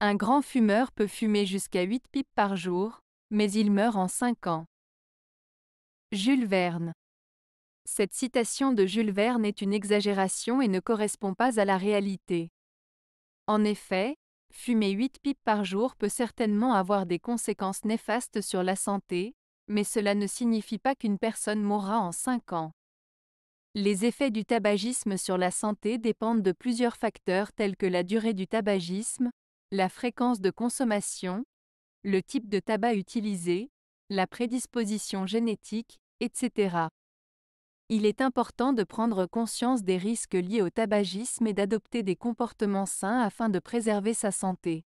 Un grand fumeur peut fumer jusqu'à 8 pipes par jour, mais il meurt en 5 ans. Jules Verne. Cette citation de Jules Verne est une exagération et ne correspond pas à la réalité. En effet, fumer 8 pipes par jour peut certainement avoir des conséquences néfastes sur la santé, mais cela ne signifie pas qu'une personne mourra en 5 ans. Les effets du tabagisme sur la santé dépendent de plusieurs facteurs tels que la durée du tabagisme, la fréquence de consommation, le type de tabac utilisé, la prédisposition génétique, etc. Il est important de prendre conscience des risques liés au tabagisme et d'adopter des comportements sains afin de préserver sa santé.